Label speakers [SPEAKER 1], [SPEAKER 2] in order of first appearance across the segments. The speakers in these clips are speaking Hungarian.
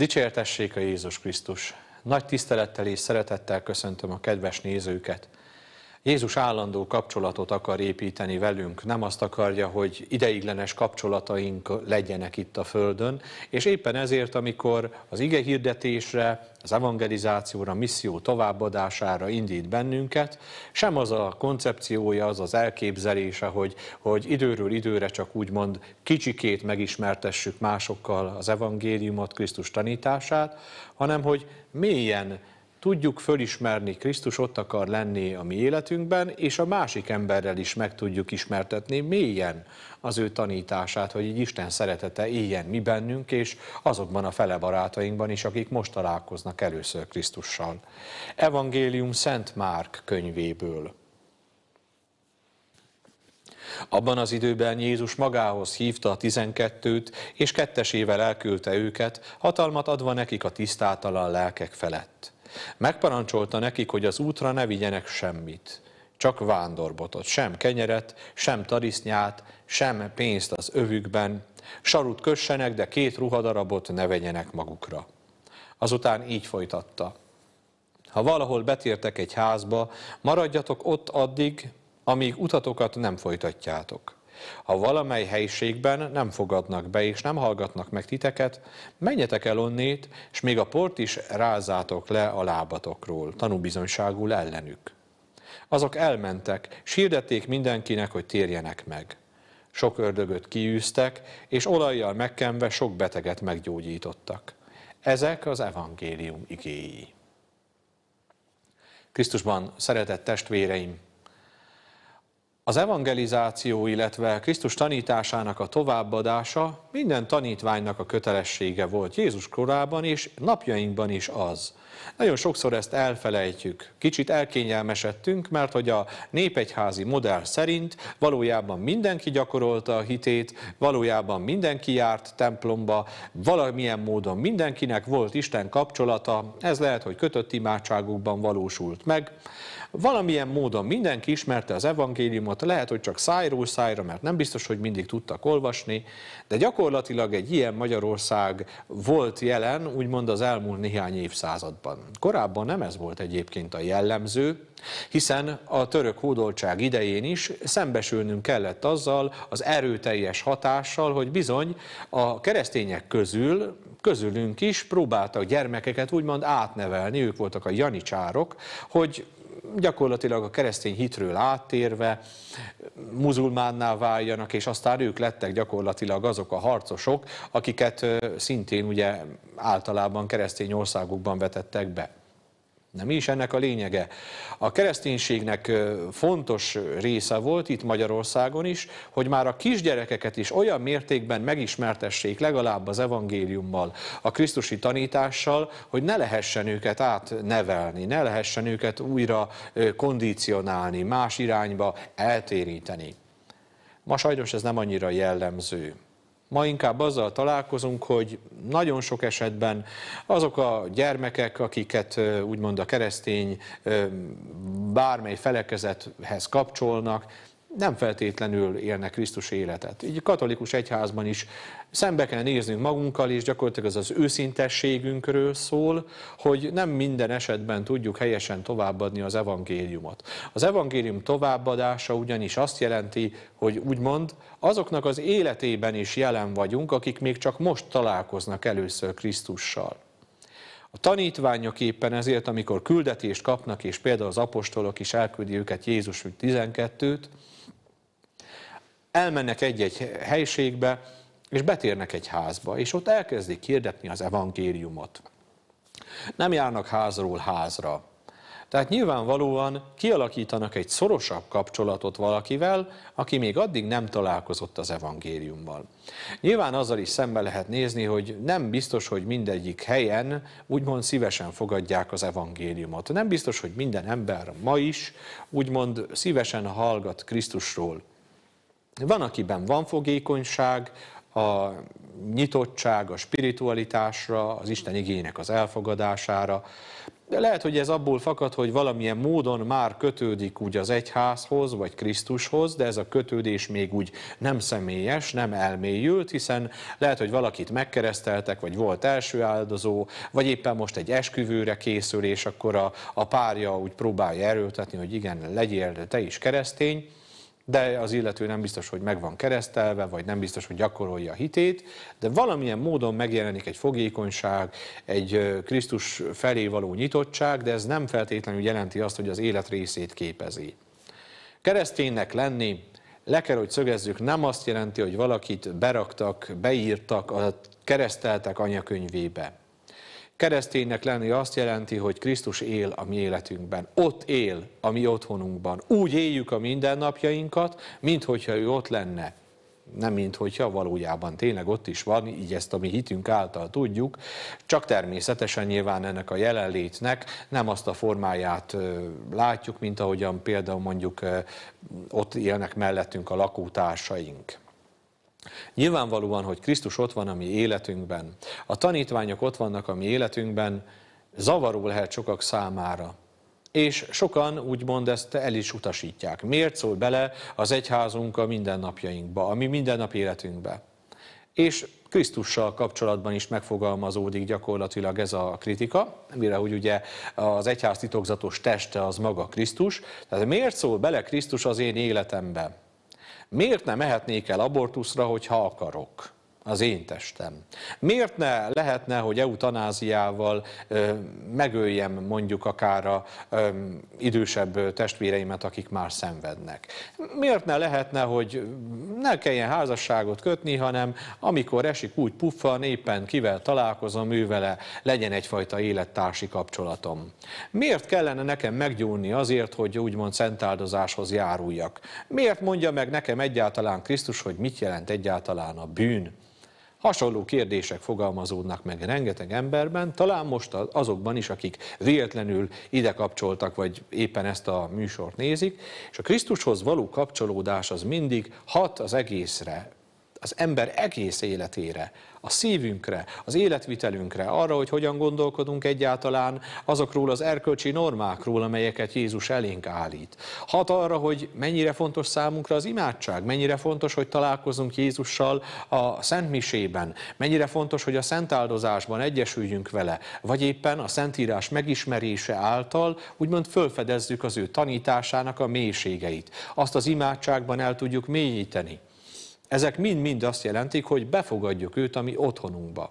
[SPEAKER 1] Dicsértessék a Jézus Krisztus! Nagy tisztelettel és szeretettel köszöntöm a kedves nézőket! Jézus állandó kapcsolatot akar építeni velünk, nem azt akarja, hogy ideiglenes kapcsolataink legyenek itt a Földön, és éppen ezért, amikor az ige hirdetésre, az evangelizációra, misszió továbbadására indít bennünket, sem az a koncepciója, az az elképzelése, hogy, hogy időről időre csak úgymond kicsikét megismertessük másokkal az evangéliumot, Krisztus tanítását, hanem hogy mélyen tudjuk fölismerni, Krisztus ott akar lenni a mi életünkben, és a másik emberrel is meg tudjuk ismertetni mélyen az ő tanítását, hogy így Isten szeretete éljen mi bennünk, és azokban a fele barátainkban is, akik most találkoznak először Krisztussal. Evangélium Szent Márk könyvéből. Abban az időben Jézus magához hívta a tizenkettőt, és kettesével elküldte őket, hatalmat adva nekik a tisztátalan lelkek felett. Megparancsolta nekik, hogy az útra ne vigyenek semmit, csak vándorbotot, sem kenyeret, sem tarisznyát, sem pénzt az övükben, sarut kössenek, de két ruhadarabot ne vegyenek magukra. Azután így folytatta. Ha valahol betértek egy házba, maradjatok ott addig, amíg utatokat nem folytatjátok. Ha valamely helyiségben nem fogadnak be és nem hallgatnak meg titeket, menjetek el onnét, és még a port is rázátok le a lábatokról, tanúbizonyságul ellenük. Azok elmentek, sírdették mindenkinek, hogy térjenek meg. Sok ördögöt kiűztek, és olajjal megkenve sok beteget meggyógyítottak. Ezek az evangélium igéi. Krisztusban szeretett testvéreim! Az evangelizáció, illetve Krisztus tanításának a továbbadása minden tanítványnak a kötelessége volt Jézus korában és napjainkban is az. Nagyon sokszor ezt elfelejtjük. Kicsit elkényelmesedtünk, mert hogy a népegyházi modell szerint valójában mindenki gyakorolta a hitét, valójában mindenki járt templomba, valamilyen módon mindenkinek volt Isten kapcsolata, ez lehet, hogy kötött imádságukban valósult meg. Valamilyen módon mindenki ismerte az evangéliumot, lehet, hogy csak szájról szájra, mert nem biztos, hogy mindig tudtak olvasni, de gyakorlatilag egy ilyen Magyarország volt jelen, úgymond az elmúlt néhány évszázadban. Korábban nem ez volt egyébként a jellemző, hiszen a török hódoltság idején is szembesülnünk kellett azzal az erőteljes hatással, hogy bizony a keresztények közül, közülünk is próbáltak gyermekeket úgymond átnevelni, ők voltak a janicsárok, hogy gyakorlatilag a keresztény hitről áttérve muzulmánná váljanak, és aztán ők lettek gyakorlatilag azok a harcosok, akiket szintén ugye általában keresztény országokban vetettek be. De mi is ennek a lényege? A kereszténységnek fontos része volt itt Magyarországon is, hogy már a kisgyerekeket is olyan mértékben megismertessék legalább az evangéliummal, a krisztusi tanítással, hogy ne lehessen őket átnevelni, ne lehessen őket újra kondicionálni, más irányba eltéríteni. Ma sajnos ez nem annyira jellemző. Ma inkább azzal találkozunk, hogy nagyon sok esetben azok a gyermekek, akiket úgymond a keresztény bármely felekezethez kapcsolnak, nem feltétlenül élnek Krisztus életet. Így katolikus egyházban is szembe kell néznünk magunkkal, és gyakorlatilag az az őszintességünkről szól, hogy nem minden esetben tudjuk helyesen továbbadni az evangéliumot. Az evangélium továbbadása ugyanis azt jelenti, hogy úgymond azoknak az életében is jelen vagyunk, akik még csak most találkoznak először Krisztussal. A tanítványok éppen ezért, amikor küldetést kapnak, és például az apostolok is elküldi őket Jézus 12-t, elmennek egy-egy helységbe, és betérnek egy házba, és ott elkezdik hirdetni az evangéliumot. Nem járnak házról házra. Tehát nyilvánvalóan kialakítanak egy szorosabb kapcsolatot valakivel, aki még addig nem találkozott az evangéliummal. Nyilván azzal is szembe lehet nézni, hogy nem biztos, hogy mindegyik helyen úgymond szívesen fogadják az evangéliumot. Nem biztos, hogy minden ember ma is úgymond szívesen hallgat Krisztusról. Van, akiben van fogékonyság, a nyitottság, a spiritualitásra, az Isten igének az elfogadására. De lehet, hogy ez abból fakad, hogy valamilyen módon már kötődik úgy az egyházhoz, vagy Krisztushoz, de ez a kötődés még úgy nem személyes, nem elmélyült, hiszen lehet, hogy valakit megkereszteltek, vagy volt első áldozó, vagy éppen most egy esküvőre készül, és akkor a, a párja úgy próbálja erőltetni, hogy igen, legyél te is keresztény, de az illető nem biztos, hogy meg van keresztelve, vagy nem biztos, hogy gyakorolja a hitét, de valamilyen módon megjelenik egy fogékonyság, egy Krisztus felé való nyitottság, de ez nem feltétlenül jelenti azt, hogy az élet részét képezi. Kereszténynek lenni, le kell, hogy szögezzük, nem azt jelenti, hogy valakit beraktak, beírtak, kereszteltek anyakönyvébe. Kereszténynek lenni azt jelenti, hogy Krisztus él a mi életünkben. Ott él a mi otthonunkban. Úgy éljük a mindennapjainkat, minthogyha ő ott lenne. Nem minthogyha, valójában tényleg ott is van, így ezt a mi hitünk által tudjuk, csak természetesen nyilván ennek a jelenlétnek nem azt a formáját látjuk, mint ahogyan például mondjuk ott élnek mellettünk a lakótársaink. Nyilvánvalóan, hogy Krisztus ott van a mi életünkben, a tanítványok ott vannak a mi életünkben, zavaró lehet sokak számára. És sokan úgymond ezt el is utasítják. Miért szól bele az egyházunk a mindennapjainkba, a mi mindennapi életünkbe? És Krisztussal kapcsolatban is megfogalmazódik gyakorlatilag ez a kritika, mire hogy ugye az egyház titokzatos teste az maga Krisztus. Tehát miért szól bele Krisztus az én életembe? Miért nem mehetnék el abortuszra, hogyha akarok? az én testem. Miért ne lehetne, hogy eutanáziával ö, megöljem mondjuk akár a ö, idősebb testvéreimet, akik már szenvednek? Miért ne lehetne, hogy ne kelljen házasságot kötni, hanem amikor esik úgy puffan, éppen kivel találkozom, ővele legyen egyfajta élettársi kapcsolatom? Miért kellene nekem meggyúlni azért, hogy úgymond szentáldozáshoz járuljak? Miért mondja meg nekem egyáltalán Krisztus, hogy mit jelent egyáltalán a bűn? Hasonló kérdések fogalmazódnak meg rengeteg emberben, talán most azokban is, akik véletlenül ide kapcsoltak, vagy éppen ezt a műsort nézik, és a Krisztushoz való kapcsolódás az mindig hat az egészre, az ember egész életére, a szívünkre, az életvitelünkre, arra, hogy hogyan gondolkodunk egyáltalán azokról az erkölcsi normákról, amelyeket Jézus elénk állít. Hat arra, hogy mennyire fontos számunkra az imádság, mennyire fontos, hogy találkozunk Jézussal a szentmisében, mennyire fontos, hogy a Szent áldozásban egyesüljünk vele, vagy éppen a Szentírás megismerése által úgymond fölfedezzük az ő tanításának a mélységeit. Azt az imádságban el tudjuk mélyíteni. Ezek mind-mind azt jelentik, hogy befogadjuk őt a mi otthonunkba.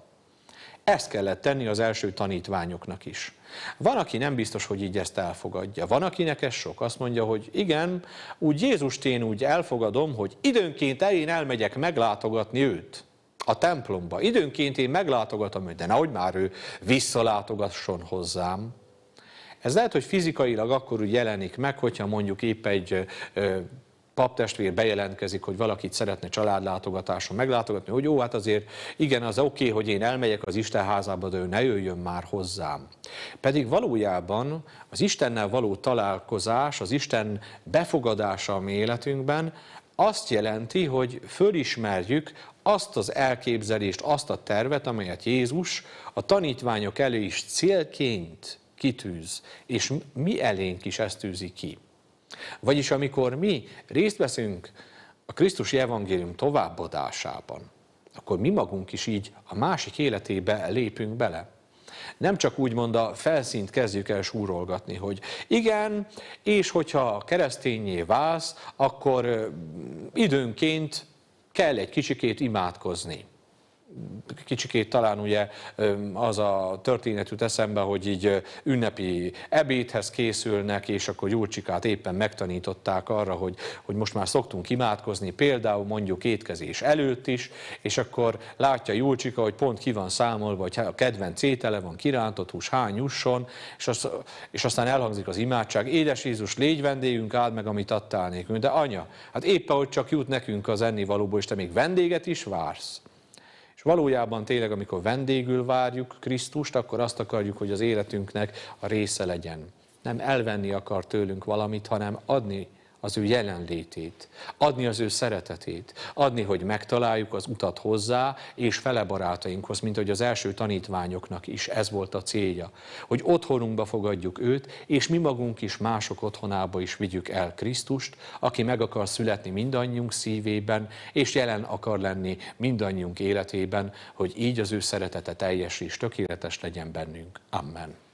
[SPEAKER 1] Ezt kellett tenni az első tanítványoknak is. Van, aki nem biztos, hogy így ezt elfogadja. Van, akinek ez sok. Azt mondja, hogy igen, úgy Jézust én úgy elfogadom, hogy időnként én elmegyek meglátogatni őt a templomba. Időnként én meglátogatom őt, de nehogy már ő visszalátogasson hozzám. Ez lehet, hogy fizikailag akkor úgy jelenik meg, hogyha mondjuk épp egy paptestvér bejelentkezik, hogy valakit szeretne családlátogatáson meglátogatni, hogy jó, hát azért igen, az oké, okay, hogy én elmegyek az Isten házába, de ő ne jöjjön már hozzám. Pedig valójában az Istennel való találkozás, az Isten befogadása a mi életünkben azt jelenti, hogy fölismerjük azt az elképzelést, azt a tervet, amelyet Jézus a tanítványok elő is célként kitűz, és mi elénk is ezt tűzi ki. Vagyis amikor mi részt veszünk a Krisztusi evangélium továbbadásában, akkor mi magunk is így a másik életébe lépünk bele. Nem csak mond a felszínt kezdjük el súrolgatni, hogy igen, és hogyha keresztényé válsz, akkor időnként kell egy kicsikét imádkozni kicsikét talán ugye az a történet jut eszembe, hogy így ünnepi ebédhez készülnek, és akkor Gyurcsikát éppen megtanították arra, hogy, hogy most már szoktunk imádkozni, például mondjuk étkezés előtt is, és akkor látja Gyurcsika, hogy pont ki van számolva, hogy a kedvenc étele van, kirántott hús, hány jusson, és, az, és aztán elhangzik az imádság, édes Jézus, légy vendégünk, áld meg, amit adtál nékünk. De anya, hát éppen, hogy csak jut nekünk az ennivalóból, és te még vendéget is vársz. És valójában tényleg, amikor vendégül várjuk Krisztust, akkor azt akarjuk, hogy az életünknek a része legyen. Nem elvenni akar tőlünk valamit, hanem adni az ő jelenlétét, adni az ő szeretetét, adni, hogy megtaláljuk az utat hozzá, és fele barátainkhoz, mint hogy az első tanítványoknak is ez volt a célja, hogy otthonunkba fogadjuk őt, és mi magunk is mások otthonába is vigyük el Krisztust, aki meg akar születni mindannyiunk szívében, és jelen akar lenni mindannyiunk életében, hogy így az ő szeretete teljes és tökéletes legyen bennünk. Amen.